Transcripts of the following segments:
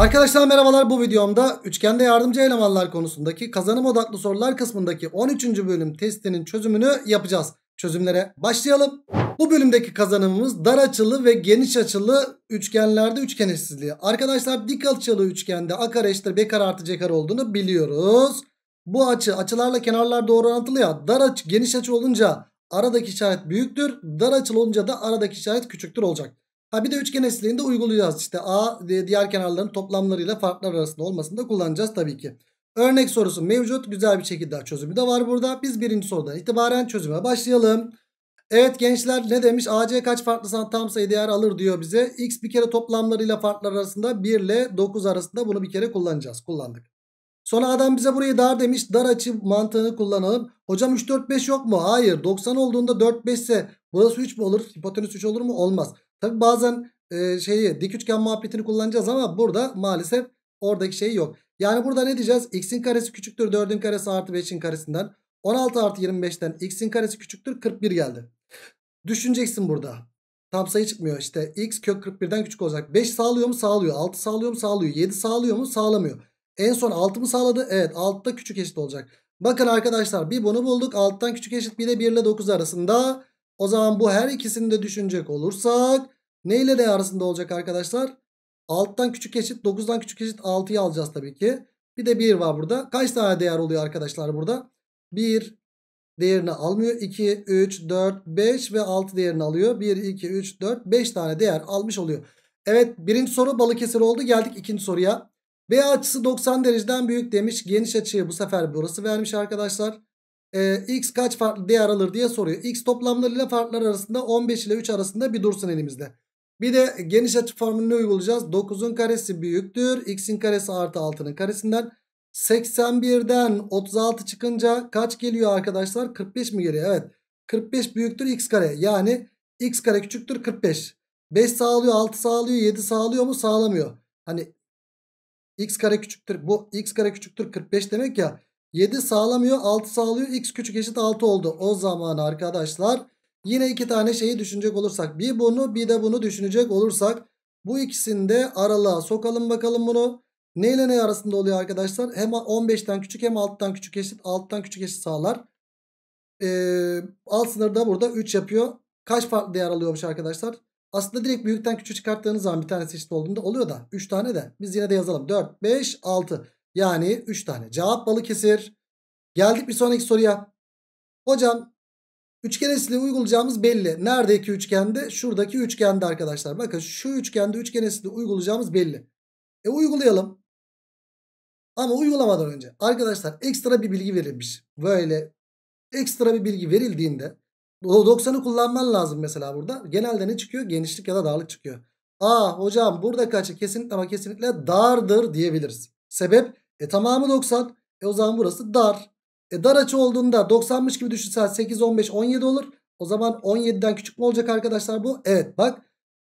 Arkadaşlar merhabalar bu videomda üçgende yardımcı elemanlar konusundaki kazanım odaklı sorular kısmındaki 13. bölüm testinin çözümünü yapacağız. Çözümlere başlayalım. Bu bölümdeki kazanımımız dar açılı ve geniş açılı üçgenlerde üçgen eşsizliği. Arkadaşlar dik açılı üçgende a kare eşittir b kare artı c kare olduğunu biliyoruz. Bu açı açılarla kenarlar doğru orantılı ya. Dar açı geniş açı olunca aradaki işaret büyüktür. Dar açılı olunca da aradaki işaret küçüktür olacak. Ha bir de üçgen eşitliğinde uygulayacağız. İşte A diğer kenarların toplamlarıyla farklar arasında olmasını da kullanacağız tabii ki. Örnek sorusu mevcut. Güzel bir şekilde çözümü de var burada. Biz birinci sorudan itibaren çözüme başlayalım. Evet gençler ne demiş? AC kaç farklı tam sayı değer alır diyor bize. X bir kere toplamlarıyla farklar arasında 1 ile 9 arasında bunu bir kere kullanacağız. Kullandık. Sonra adam bize burayı dar demiş. Dar açı mantığını kullanalım. Hocam 3, 4, 5 yok mu? Hayır. 90 olduğunda 4, 5 ise burası 3 mü olur? Hipotenüs 3 olur mu? Olmaz. Tabi bazen e, şeyi dik üçgen muhabbetini kullanacağız ama burada maalesef oradaki şey yok. Yani burada ne diyeceğiz? X'in karesi küçüktür 4'ün karesi artı 5'in karesinden. 16 artı 25'ten x'in karesi küçüktür 41 geldi. Düşüneceksin burada. Tam sayı çıkmıyor işte. X kök 41'den küçük olacak. 5 sağlıyor mu? Sağlıyor. 6 sağlıyor mu? Sağlıyor. 7 sağlıyor mu? Sağlamıyor. En son 6 mı sağladı? Evet. 6 da küçük eşit olacak. Bakın arkadaşlar bir bunu bulduk. 6'dan küçük eşit bir de 1 ile 9 arasında o zaman bu her ikisini de düşünecek olursak ne ile ne arasında olacak arkadaşlar? Alttan küçük eşit 9'dan küçük eşit 6'yı alacağız tabii ki. Bir de 1 var burada. Kaç tane değer oluyor arkadaşlar burada? 1 değerini almıyor. 2, 3, 4, 5 ve 6 değerini alıyor. 1, 2, 3, 4, 5 tane değer almış oluyor. Evet birinci soru Balıkesir oldu. Geldik ikinci soruya. B açısı 90 dereceden büyük demiş. Geniş açıyı bu sefer burası vermiş arkadaşlar e, x kaç farklı değer alır diye soruyor. X toplamlarıyla farklar arasında 15 ile 3 arasında bir dursun elimizde. Bir de geniş açı formülünü uygulayacağız. 9'un karesi büyüktür. x'in karesi artı 6'nın karesinden. 81'den 36 çıkınca kaç geliyor arkadaşlar? 45 mi geliyor? Evet. 45 büyüktür x kare. Yani x kare küçüktür 45. 5 sağlıyor, 6 sağlıyor, 7 sağlıyor mu? Sağlamıyor. Hani x kare küçüktür. Bu x kare küçüktür 45 demek ya. 7 sağlamıyor 6 sağlıyor x küçük eşit 6 oldu. O zaman arkadaşlar yine iki tane şeyi düşünecek olursak bir bunu bir de bunu düşünecek olursak bu ikisini de aralığa sokalım bakalım bunu. Ne ile ne arasında oluyor arkadaşlar? Hem 15'ten küçük hem 6'tan küçük eşit. 6'tan küçük eşit sağlar. Ee, alt da burada 3 yapıyor. Kaç farklı değer alıyormuş arkadaşlar? Aslında direkt büyükten küçük çıkarttığınız zaman bir tane eşit olduğunda oluyor da. 3 tane de. Biz yine de yazalım. 4, 5, 6. Yani 3 tane. Cevap Balıkesir. Geldik bir sonraki soruya. Hocam üçgen esili uygulayacağımız belli. Neredeki üçgende? Şuradaki üçgende arkadaşlar. Bakın şu üçgende üçgen esili uygulayacağımız belli. E uygulayalım. Ama uygulamadan önce arkadaşlar ekstra bir bilgi verilmiş. Böyle ekstra bir bilgi verildiğinde 90'ı kullanman lazım mesela burada. Genelde ne çıkıyor? Genişlik ya da darlık çıkıyor. Aa hocam burada kaç? kesinlikle ama kesinlikle dardır diyebiliriz. Sebep e tamamı 90. E o zaman burası dar. E dar açı olduğunda 90'mış gibi düşünsen 8, 15, 17 olur. O zaman 17'den küçük mü olacak arkadaşlar bu? Evet bak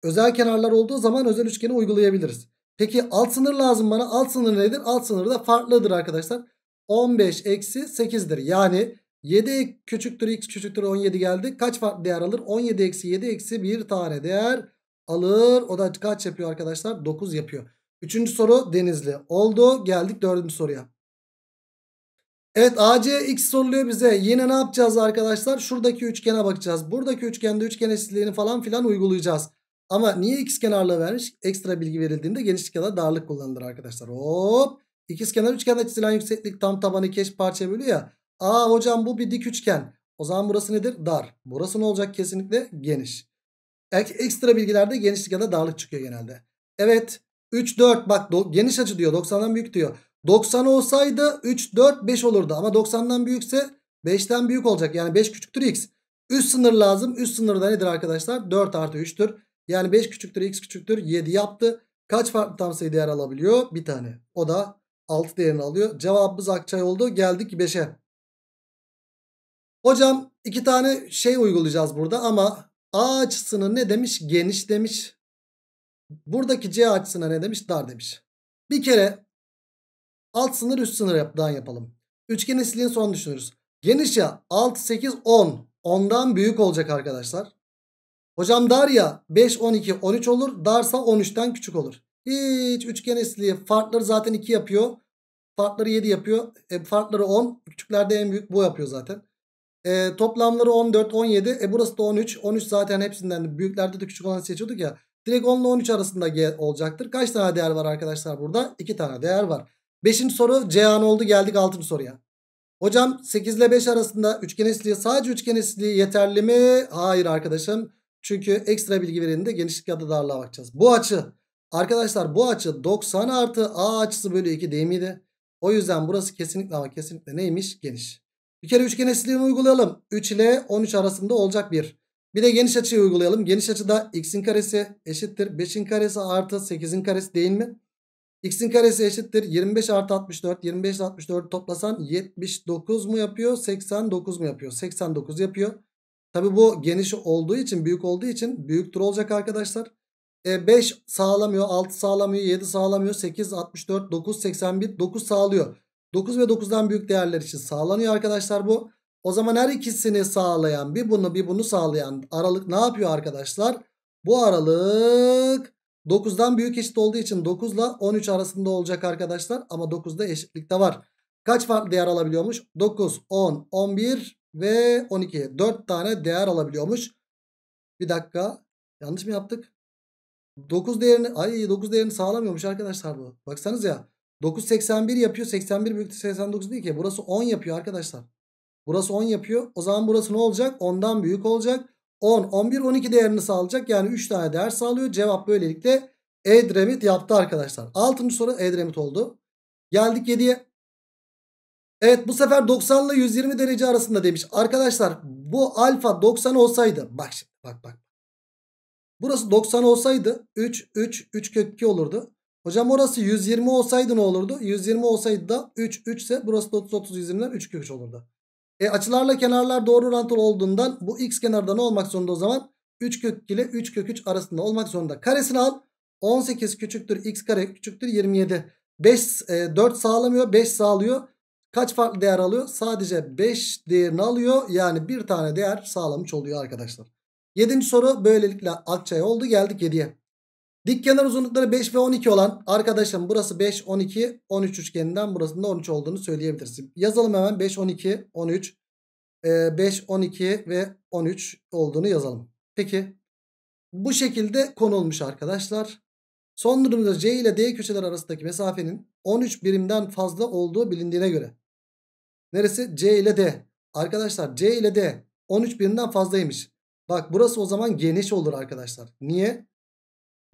özel kenarlar olduğu zaman özel üçgeni uygulayabiliriz. Peki alt sınır lazım bana. Alt sınır nedir? Alt sınır da farklıdır arkadaşlar. 15 eksi 8'dir. Yani 7 küçüktür x küçüktür 17 geldi. Kaç farklı değer alır? 17 eksi 7 eksi 1 tane değer alır. O da kaç yapıyor arkadaşlar? 9 yapıyor. Üçüncü soru Denizli oldu. Geldik dördüncü soruya. Evet ACX soruluyor bize. Yine ne yapacağız arkadaşlar? Şuradaki üçgene bakacağız. Buradaki üçgende üçgen eşitliğini falan filan uygulayacağız. Ama niye x kenarlığı vermiş? Ekstra bilgi verildiğinde genişlik ya da darlık kullanılır arkadaşlar. Hop. İkiz kenar üçgende çizilen yükseklik tam tabanı keş eş parça bölüyor ya. Aa hocam bu bir dik üçgen. O zaman burası nedir? Dar. Burası ne olacak? Kesinlikle geniş. Ek Ekstra bilgilerde genişlik ya da darlık çıkıyor genelde. Evet 3 4 bak geniş açı diyor 90'dan büyük diyor. 90 olsaydı 3 4 5 olurdu ama 90'dan büyükse 5'ten büyük olacak. Yani 5 küçüktür x. Üst sınır lazım. Üst sınır da nedir arkadaşlar? 4 artı 3'tür. Yani 5 küçüktür x küçüktür 7 yaptı. Kaç farklı tam sayı değer alabiliyor? Bir tane. O da 6 değerini alıyor. Cevabımız Akçay oldu. Geldik 5'e. Hocam iki tane şey uygulayacağız burada ama A açısını ne demiş? Geniş demiş. Buradaki C açısına ne demiş? Dar demiş. Bir kere alt sınır üst sınır yap daha yapalım. Üçgenin siliğin son düşünürüz. Geniş ya 6, 8, 10. 10'dan büyük olacak arkadaşlar. Hocam dar ya 5, 12, 13 olur. Darsa 13'ten küçük olur. Hiç üçgen esliği farkları zaten 2 yapıyor. Farkları 7 yapıyor. E, farkları 10. Küçüklerde en büyük bu yapıyor zaten. E, toplamları 14, 17. E, burası da 13. 13 zaten hepsinden büyüklerde de küçük olanı seçiyorduk ya. Direkt 10 ile 13 arasında olacaktır. Kaç tane değer var arkadaşlar burada? 2 tane değer var. 5. soru C an oldu geldik 6. soruya. Hocam 8 ile 5 arasında üçgen eşitliği sadece üçgen eşitliği yeterli mi? Hayır arkadaşım. Çünkü ekstra bilgi verildiğinde genişlik ya da darlığa bakacağız. Bu açı arkadaşlar bu açı 90 artı A açısı bölü 2 değil miydi? O yüzden burası kesinlikle ama kesinlikle neymiş? Geniş. Bir kere üçgen eşitliğini uygulayalım. 3 ile 13 arasında olacak bir. Bir de geniş açıyı uygulayalım. Geniş açıda x'in karesi eşittir. 5'in karesi artı 8'in karesi değil mi? x'in karesi eşittir. 25 artı 64. 25 ile 64 toplasan 79 mu yapıyor? 89 mu yapıyor? 89 yapıyor. Tabi bu geniş olduğu için büyük olduğu için büyüktür olacak arkadaşlar. E, 5 sağlamıyor. 6 sağlamıyor. 7 sağlamıyor. 8, 64, 9, 81, 9 sağlıyor. 9 ve 9'dan büyük değerler için sağlanıyor arkadaşlar bu. O zaman her ikisini sağlayan bir bunu bir bunu sağlayan aralık ne yapıyor arkadaşlar? Bu aralık 9'dan büyük eşit olduğu için 9 ile 13 arasında olacak arkadaşlar. Ama 9'da eşitlikte var. Kaç farklı değer alabiliyormuş? 9, 10, 11 ve 12. 4 tane değer alabiliyormuş. Bir dakika. Yanlış mı yaptık? 9 değerini ay 9 değerini sağlamıyormuş arkadaşlar bu. Baksanız ya. 9 81 yapıyor. 81 büyüktür 89 değil ki. Burası 10 yapıyor arkadaşlar. Burası 10 yapıyor. O zaman burası ne olacak? 10'dan büyük olacak. 10, 11, 12 değerini sağlayacak. Yani 3 tane değer sağlıyor. Cevap böylelikle Edremit yaptı arkadaşlar. 6. soru Edremit oldu. Geldik 7'ye. Evet bu sefer 90 ile 120 derece arasında demiş. Arkadaşlar bu alfa 90 olsaydı. Bak şimdi bak bak. Burası 90 olsaydı 3, 3, 3 kök 2 olurdu. Hocam orası 120 olsaydı ne olurdu? 120 olsaydı da 3, 3 ise burası da 30, 30, 120'den 3 kök 3 olurdu. E, açılarla kenarlar doğru orantılı olduğundan bu x kenarda ne olmak zorunda o zaman? 3 kök ile 3 kök 3 arasında olmak zorunda. Karesini al. 18 küçüktür x kare küçüktür 27. 5, e, 4 sağlamıyor 5 sağlıyor. Kaç farklı değer alıyor? Sadece 5 değerini alıyor. Yani bir tane değer sağlamış oluyor arkadaşlar. 7. soru böylelikle Akçay oldu. Geldik 7'ye. Dik kenar uzunlukları 5 ve 12 olan arkadaşım burası 5, 12, 13 üçgeninden burasında 13 olduğunu söyleyebiliriz. Yazalım hemen 5, 12, 13. 5, 12 ve 13 olduğunu yazalım. Peki bu şekilde konulmuş arkadaşlar. Son durumda C ile D köşeler arasındaki mesafenin 13 birimden fazla olduğu bilindiğine göre. Neresi? C ile D. Arkadaşlar C ile D 13 birimden fazlaymış. Bak burası o zaman geniş olur arkadaşlar. Niye?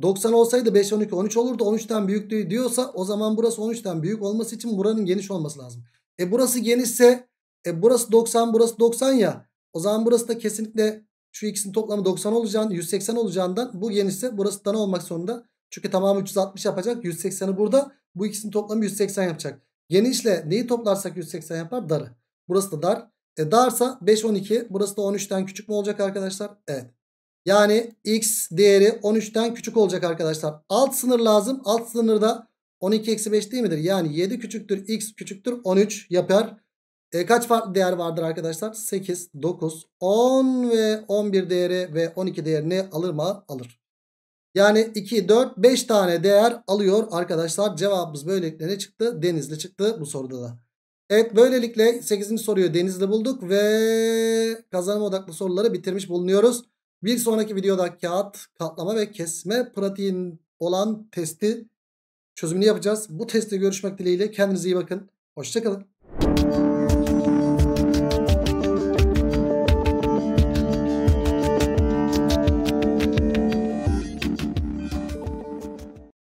90 olsaydı 5, 12, 13 olurdu. 13'ten büyük diyorsa o zaman burası 13'ten büyük olması için buranın geniş olması lazım. E burası genişse e burası 90 burası 90 ya. O zaman burası da kesinlikle şu ikisinin toplamı 90 olacağını 180 olacağından bu genişse burası da ne olmak zorunda? Çünkü tamamı 360 yapacak. 180'i burada. Bu ikisinin toplamı 180 yapacak. Genişle neyi toplarsak 180 yapar? Darı. Burası da dar. E darsa 5, 12. Burası da 13'ten küçük mü olacak arkadaşlar? Evet. Yani x değeri 13'ten küçük olacak arkadaşlar. Alt sınır lazım. Alt sınırda 12 eksi 5 değil midir? Yani 7 küçüktür x küçüktür 13 yapar. E, kaç farklı değer vardır arkadaşlar? 8, 9, 10 ve 11 değeri ve 12 değerini alır mı? Alır. Yani 2, 4, 5 tane değer alıyor arkadaşlar. Cevabımız böylelikle ne çıktı? Denizli çıktı bu soruda da. Evet böylelikle 8. soruyu Denizli bulduk ve kazanım odaklı soruları bitirmiş bulunuyoruz. Bir sonraki videoda kağıt katlama ve kesme pratiğin olan testi çözümünü yapacağız. Bu testte görüşmek dileğiyle kendinize iyi bakın. Hoşçakalın.